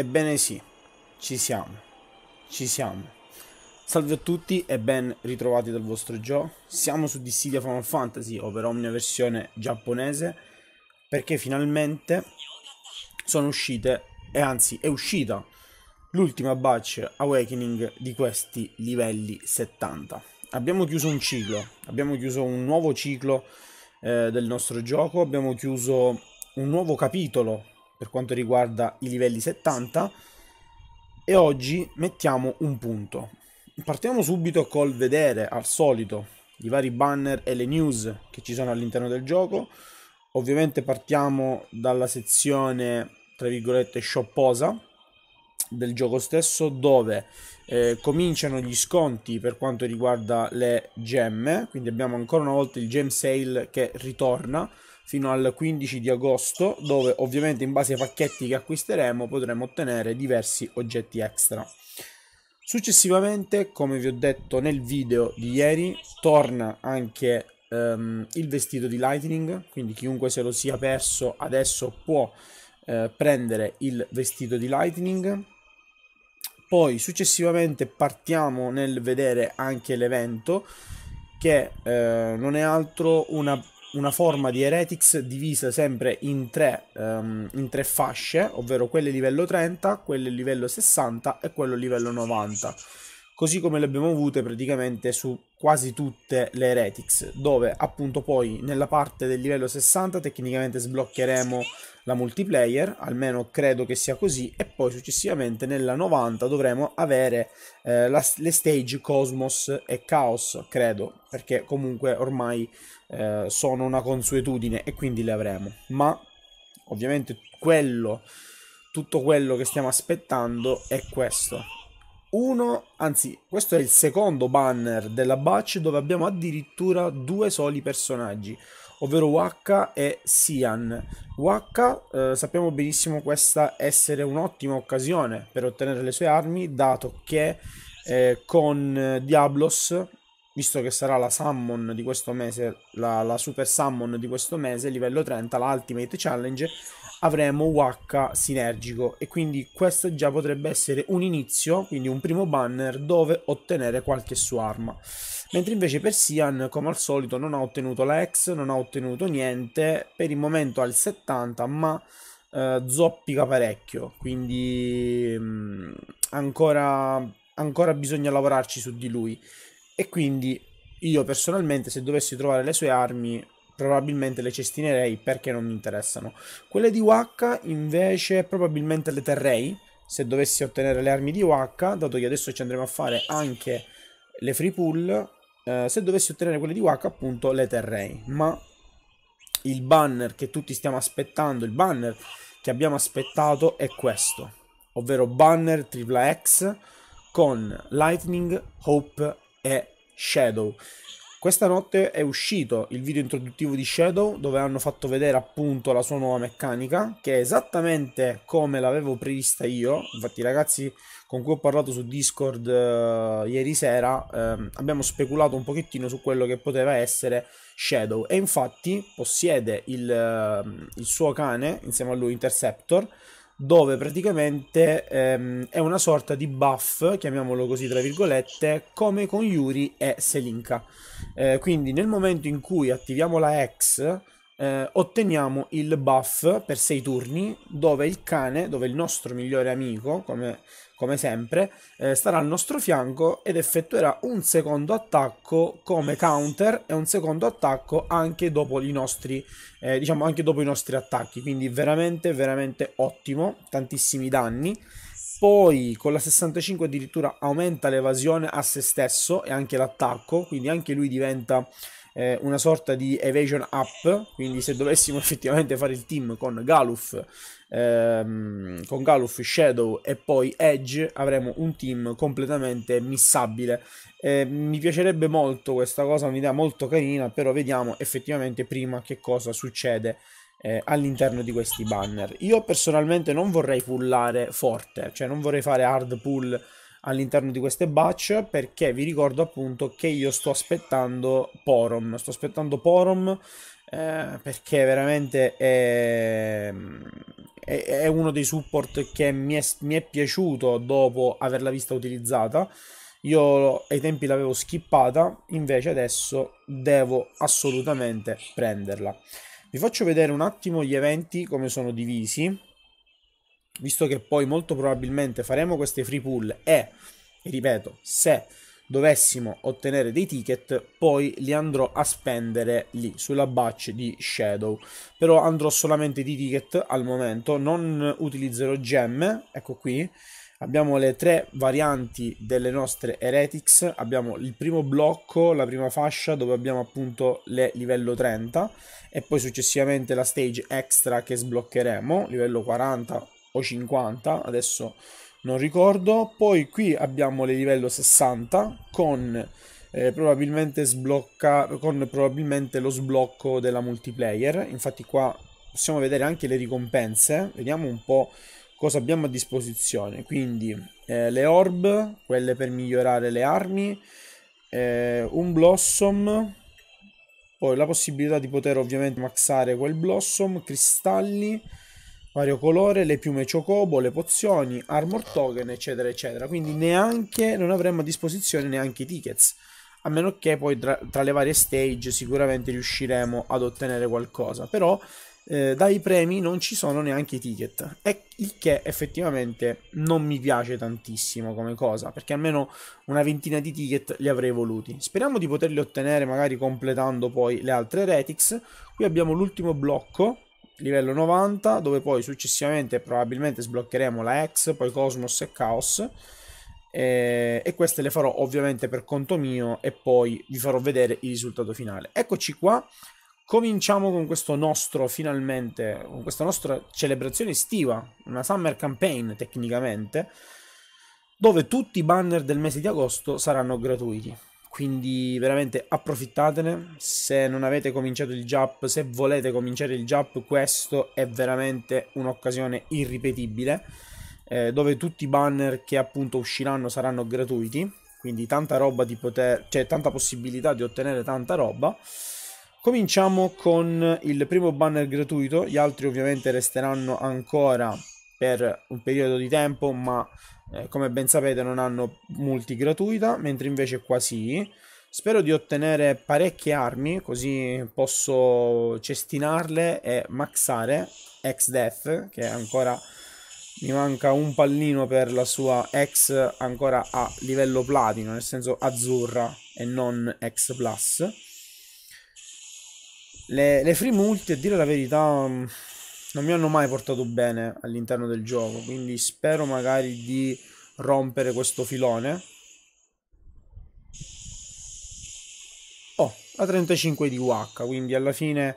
Ebbene sì, ci siamo, ci siamo. Salve a tutti e ben ritrovati dal vostro Joe. Siamo su Dissidia Final Fantasy, ovvero mia versione giapponese, perché finalmente sono uscite, e anzi è uscita, l'ultima batch Awakening di questi livelli 70. Abbiamo chiuso un ciclo, abbiamo chiuso un nuovo ciclo eh, del nostro gioco, abbiamo chiuso un nuovo capitolo per quanto riguarda i livelli 70 e oggi mettiamo un punto. Partiamo subito col vedere al solito i vari banner e le news che ci sono all'interno del gioco. Ovviamente partiamo dalla sezione tra virgolette shopposa del gioco stesso dove eh, cominciano gli sconti per quanto riguarda le gemme, quindi abbiamo ancora una volta il gem sale che ritorna fino al 15 di agosto, dove ovviamente in base ai pacchetti che acquisteremo potremo ottenere diversi oggetti extra. Successivamente, come vi ho detto nel video di ieri, torna anche um, il vestito di Lightning, quindi chiunque se lo sia perso adesso può eh, prendere il vestito di Lightning. Poi successivamente partiamo nel vedere anche l'evento che eh, non è altro una una forma di Heretics divisa sempre in tre, um, in tre fasce, ovvero quelle livello 30, quelle livello 60 e quello livello 90. Così come le abbiamo avute praticamente su quasi tutte le Heretics, dove appunto poi nella parte del livello 60 tecnicamente sbloccheremo la multiplayer, almeno credo che sia così, e poi successivamente nella 90 dovremo avere eh, la, le stage Cosmos e Chaos, credo, perché comunque ormai eh, sono una consuetudine e quindi le avremo. Ma ovviamente quello, tutto quello che stiamo aspettando è questo. Uno, anzi, questo è il secondo banner della batch dove abbiamo addirittura due soli personaggi ovvero Waka e Sian. Waka eh, sappiamo benissimo questa essere un'ottima occasione per ottenere le sue armi, dato che eh, con eh, Diablos, visto che sarà la summon di questo mese, la, la super summon di questo mese, livello 30, la Ultimate Challenge, avremo Waka sinergico e quindi questo già potrebbe essere un inizio, quindi un primo banner dove ottenere qualche sua arma mentre invece Persian come al solito non ha ottenuto la X, non ha ottenuto niente, per il momento ha il 70 ma eh, zoppica parecchio, quindi mh, mm, ancora, ancora bisogna lavorarci su di lui e quindi io personalmente se dovessi trovare le sue armi probabilmente le cestinerei perché non mi interessano. Quelle di Wacca invece probabilmente le terrei se dovessi ottenere le armi di Wacca, dato che adesso ci andremo a fare anche le free pull eh, se dovessi ottenere quelle di Waka appunto le terrei, ma il banner che tutti stiamo aspettando, il banner che abbiamo aspettato è questo, ovvero banner Tripla X con Lightning, Hope e Shadow. Questa notte è uscito il video introduttivo di Shadow dove hanno fatto vedere appunto la sua nuova meccanica che è esattamente come l'avevo prevista io, infatti i ragazzi con cui ho parlato su Discord eh, ieri sera eh, abbiamo speculato un pochettino su quello che poteva essere Shadow e infatti possiede il, ehm, il suo cane insieme al lui Interceptor dove praticamente ehm, è una sorta di buff, chiamiamolo così tra virgolette, come con Yuri e Selinka. Eh, quindi nel momento in cui attiviamo la X, eh, otteniamo il buff per 6 turni dove il cane, dove il nostro migliore amico, come, come sempre, eh, starà al nostro fianco ed effettuerà un secondo attacco come counter e un secondo attacco anche dopo i nostri, eh, diciamo anche dopo i nostri attacchi, quindi veramente veramente ottimo, tantissimi danni. Poi con la 65 addirittura aumenta l'evasione a se stesso e anche l'attacco, quindi anche lui diventa eh, una sorta di evasion up, quindi se dovessimo effettivamente fare il team con Galuf, ehm, con Galuf, Shadow e poi Edge, avremo un team completamente missabile. Eh, mi piacerebbe molto questa cosa, un'idea molto carina, però vediamo effettivamente prima che cosa succede eh, all'interno di questi banner. Io personalmente non vorrei pullare forte, cioè non vorrei fare hard pull all'interno di queste batch perché vi ricordo appunto che io sto aspettando Porom, sto aspettando Porom eh, perché veramente è, è, uno dei support che mi è, mi è piaciuto dopo averla vista utilizzata. Io ai tempi l'avevo skippata, invece adesso devo assolutamente prenderla. Vi faccio vedere un attimo gli eventi come sono divisi visto che poi molto probabilmente faremo queste free pull e, ripeto, se dovessimo ottenere dei ticket, poi li andrò a spendere lì, sulla batch di Shadow. Però andrò solamente di ticket al momento, non utilizzerò gemme, ecco qui. Abbiamo le tre varianti delle nostre Heretics, abbiamo il primo blocco, la prima fascia dove abbiamo appunto le livello 30 e poi successivamente la stage extra che sbloccheremo, livello 40 o 50, adesso non ricordo. Poi qui abbiamo le livello 60 con eh, probabilmente, sblocca, con probabilmente lo sblocco della multiplayer. Infatti qua possiamo vedere anche le ricompense. Vediamo un po' cosa abbiamo a disposizione. Quindi eh, le orb, quelle per migliorare le armi, eh, un blossom, poi la possibilità di poter ovviamente maxare quel blossom, cristalli vario colore, le piume ciocobo, le pozioni, armor token, eccetera, eccetera. Quindi neanche, non avremo a disposizione neanche i tickets. A meno che poi tra, tra le varie stage sicuramente riusciremo ad ottenere qualcosa. Però eh, dai premi non ci sono neanche i ticket. E il che effettivamente non mi piace tantissimo come cosa. Perché almeno una ventina di ticket li avrei voluti. Speriamo di poterli ottenere magari completando poi le altre retics. Qui abbiamo l'ultimo blocco livello 90, dove poi successivamente probabilmente sbloccheremo la X, poi Cosmos e Chaos. Eh, e queste le farò ovviamente per conto mio e poi vi farò vedere il risultato finale. Eccoci qua, cominciamo con questo nostro finalmente, con questa nostra celebrazione estiva, una summer campaign tecnicamente, dove tutti i banner del mese di agosto saranno gratuiti. Quindi veramente approfittatene, se non avete cominciato il jump, se volete cominciare il jump, questo è veramente un'occasione irripetibile, eh, dove tutti i banner che appunto usciranno saranno gratuiti, quindi tanta roba di poter, cioè tanta possibilità di ottenere tanta roba. Cominciamo con il primo banner gratuito, gli altri ovviamente resteranno ancora per un periodo di tempo, ma eh, come ben sapete non hanno multi gratuita, mentre invece qua sì. Spero di ottenere parecchie armi, così posso cestinarle e maxare ex death, che ancora mi manca un pallino per la sua ex ancora a livello platino, nel senso azzurra e non ex plus. Le, le free multi, a dire la verità, mm, non mi hanno mai portato bene all'interno del gioco, quindi spero magari di rompere questo filone. Oh, a 35 di Wacca, quindi alla fine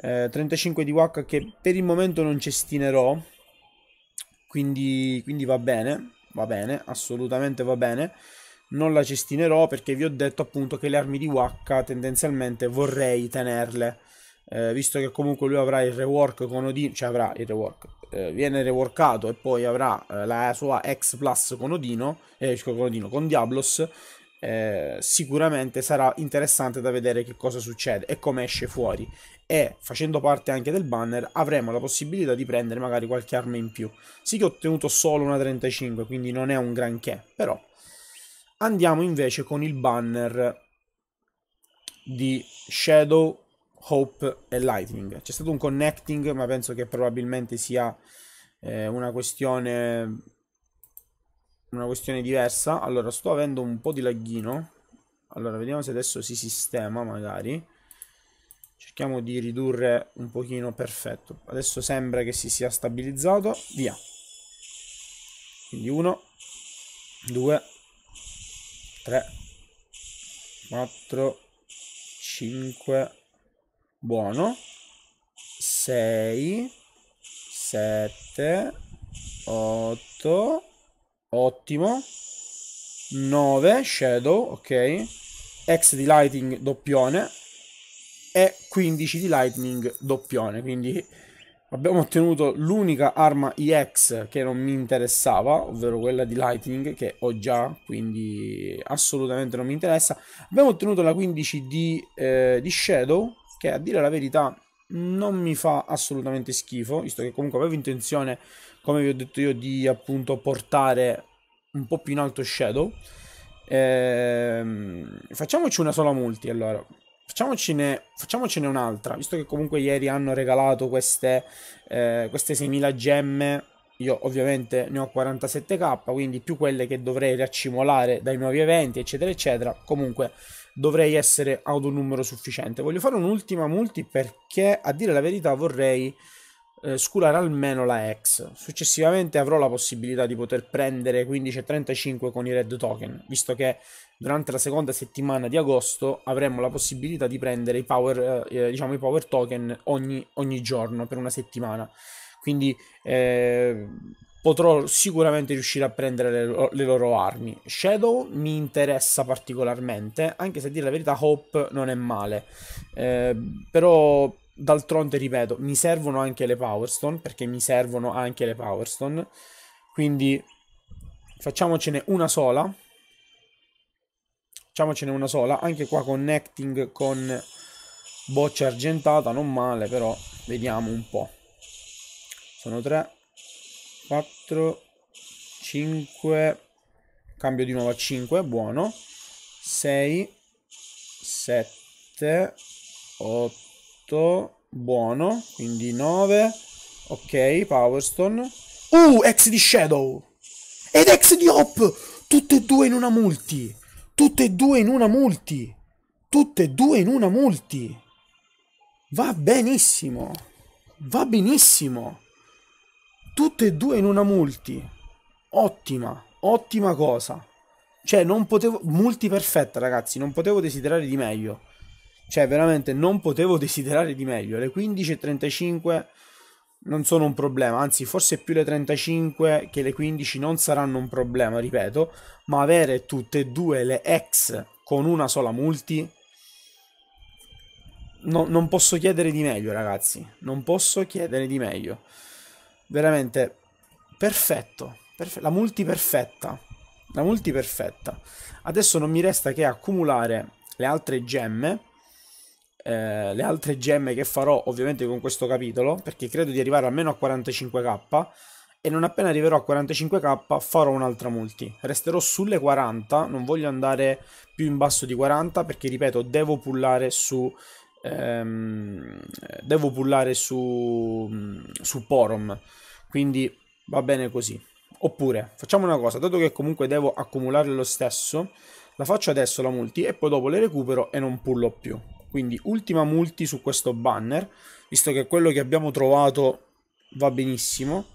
eh, 35 di Wacca che per il momento non cestinerò, quindi, quindi va bene, va bene, assolutamente va bene. Non la cestinerò perché vi ho detto appunto che le armi di Wacca tendenzialmente vorrei tenerle eh, visto che comunque lui avrà il rework con Odin, cioè avrà il rework, eh, viene reworkato e poi avrà eh, la sua X Plus con Odino, eh, con, Odino con Diablos, eh, sicuramente sarà interessante da vedere che cosa succede e come esce fuori e facendo parte anche del banner avremo la possibilità di prendere magari qualche arma in più sì che ho ottenuto solo una 35 quindi non è un granché però andiamo invece con il banner di Shadow Hope e Lightning. C'è stato un connecting, ma penso che probabilmente sia eh, una questione una questione diversa. Allora, sto avendo un po' di laghino. Allora, vediamo se adesso si sistema magari. Cerchiamo di ridurre un pochino, perfetto. Adesso sembra che si sia stabilizzato. Via. Quindi uno, due, tre, quattro, cinque buono 6 7 8 ottimo 9 shadow ok x di lighting doppione e 15 di lightning doppione quindi abbiamo ottenuto l'unica arma IX che non mi interessava, ovvero quella di Lightning, che ho già, quindi assolutamente non mi interessa. Abbiamo ottenuto la 15 di, eh, di Shadow, che a dire la verità non mi fa assolutamente schifo, visto che comunque avevo intenzione, come vi ho detto io, di appunto portare un po' più in alto Shadow. Ehm, facciamoci una sola multi allora. Facciamocene, facciamocene, un'altra, visto che comunque ieri hanno regalato queste, eh, queste 6.000 gemme. Io ovviamente ne ho 47k, quindi più quelle che dovrei riaccimolare dai nuovi eventi, eccetera, eccetera. Comunque dovrei essere ad un numero sufficiente. Voglio fare un'ultima multi perché, a dire la verità, vorrei eh, sculare almeno la X. Successivamente avrò la possibilità di poter prendere 15 e 35 con i red token, visto che durante la seconda settimana di agosto avremo la possibilità di prendere i power, eh, eh diciamo, i power token ogni, ogni giorno per una settimana. Quindi... Eh, potrò sicuramente riuscire a prendere le loro, le, loro armi. Shadow mi interessa particolarmente, anche se a dire la verità Hope non è male. Eh, però d'altronde, ripeto, mi servono anche le Power Stone, perché mi servono anche le Power Stone. Quindi facciamocene una sola. Facciamocene una sola, anche qua connecting con boccia argentata, non male però, vediamo un po'. Sono tre, 4, 5, cambio di nuovo a 5, buono, 6, 7, 8, buono, quindi 9, ok, Power Stone, uh, ex di Shadow, ed ex di Hop, tutte e due in una multi, tutte e due in una multi, tutte e due in una multi, va benissimo, va benissimo tutte e due in una multi. Ottima, ottima cosa. Cioè, non potevo. Multi perfetta, ragazzi. Non potevo desiderare di meglio. Cioè, veramente non potevo desiderare di meglio. Le 15.35 non sono un problema. Anzi, forse più le 35 che le 15 non saranno un problema, ripeto. Ma avere tutte e due le ex con una sola multi. No, non posso chiedere di meglio, ragazzi. Non posso chiedere di meglio veramente perfetto. Perfe la multi perfetta. La multi perfetta. Adesso non mi resta che accumulare le altre gemme. Eh, le altre gemme che farò ovviamente con questo capitolo perché credo di arrivare almeno a 45k e non appena arriverò a 45k farò un'altra multi resterò sulle 40 non voglio andare più in basso di 40 perché ripeto devo pullare su ehm, devo pullare su, su Porom, quindi va bene così. Oppure facciamo una cosa, dato che comunque devo accumulare lo stesso, la faccio adesso la multi e poi dopo le recupero e non pullo più. Quindi ultima multi su questo banner, visto che quello che abbiamo trovato va benissimo.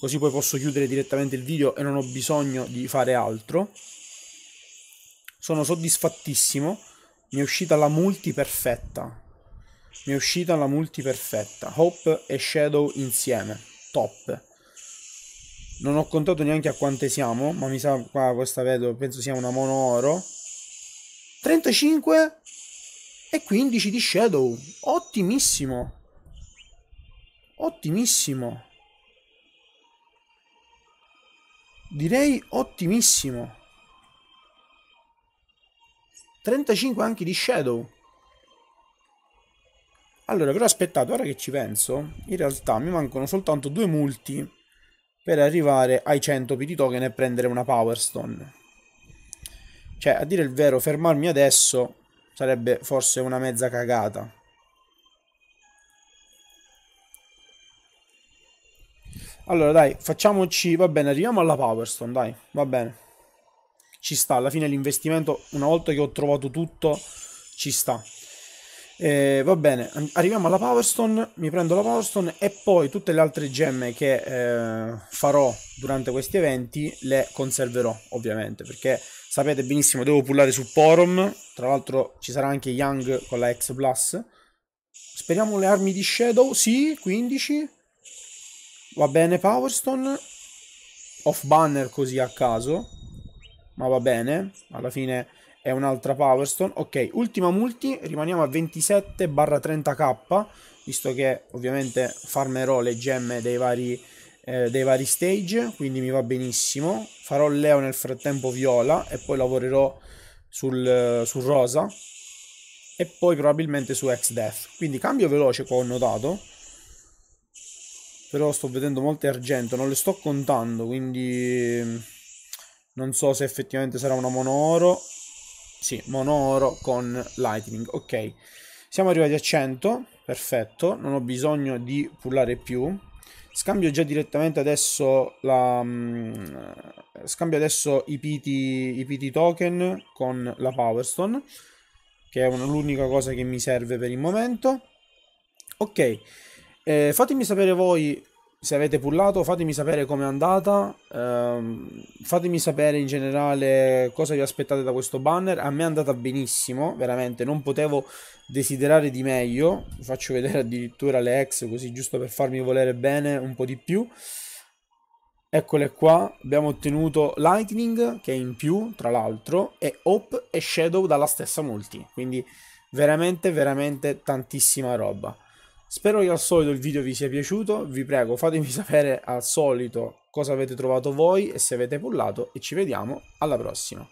Così poi posso chiudere direttamente il video e non ho bisogno di fare altro. Sono soddisfattissimo. Mi è uscita la multi perfetta. Mi è uscita la multi perfetta. Hope e Shadow insieme. Top. Non ho contato neanche a quante siamo, ma mi sa qua questa vedo, penso sia una mono oro. 35 e 15 di Shadow. Ottimissimo. Ottimissimo. Direi ottimissimo. 35 anche di Shadow. Allora, però aspettate, ora che ci penso, in realtà mi mancano soltanto due multi per arrivare ai 100 PD token e prendere una Power Stone. Cioè, a dire il vero, fermarmi adesso sarebbe forse una mezza cagata. Allora, dai, facciamoci... Va bene, arriviamo alla Power Stone, dai, va bene ci sta. Alla fine l'investimento, una volta che ho trovato tutto, ci sta. Eh, va bene, arriviamo alla Powerstone, mi prendo la Powerstone e poi tutte le altre gemme che eh, farò durante questi eventi le conserverò ovviamente perché sapete benissimo devo pullare su Porom, tra l'altro ci sarà anche Young con la X Plus. Speriamo le armi di Shadow, sì, 15. Va bene Powerstone, off banner così a caso ma va bene, alla fine è un'altra Power Stone. Ok, ultima multi, rimaniamo a 27/30k, barra visto che ovviamente farmerò le gemme dei vari, eh, dei vari stage, quindi mi va benissimo. Farò Leo nel frattempo viola e poi lavorerò sul, sul rosa e poi probabilmente su X-Death. Quindi cambio veloce qua ho notato. Però sto vedendo molte argento, non le sto contando, quindi non so se effettivamente sarà una mono Sì, mono con lightning. Ok, siamo arrivati a 100. Perfetto, non ho bisogno di pullare più. Scambio già direttamente adesso la... Mm, scambio adesso i PT, i PT token con la Powerstone. Che è l'unica cosa che mi serve per il momento. Ok, eh, fatemi sapere voi se avete pullato fatemi sapere com'è andata, ehm, fatemi sapere in generale cosa vi aspettate da questo banner, a me è andata benissimo, veramente, non potevo desiderare di meglio, vi faccio vedere addirittura le ex così giusto per farmi volere bene un po' di più. Eccole qua, abbiamo ottenuto Lightning che è in più tra l'altro e Hope e Shadow dalla stessa multi, quindi veramente veramente tantissima roba. Spero che al solito il video vi sia piaciuto, vi prego fatemi sapere al solito cosa avete trovato voi e se avete pullato e ci vediamo alla prossima.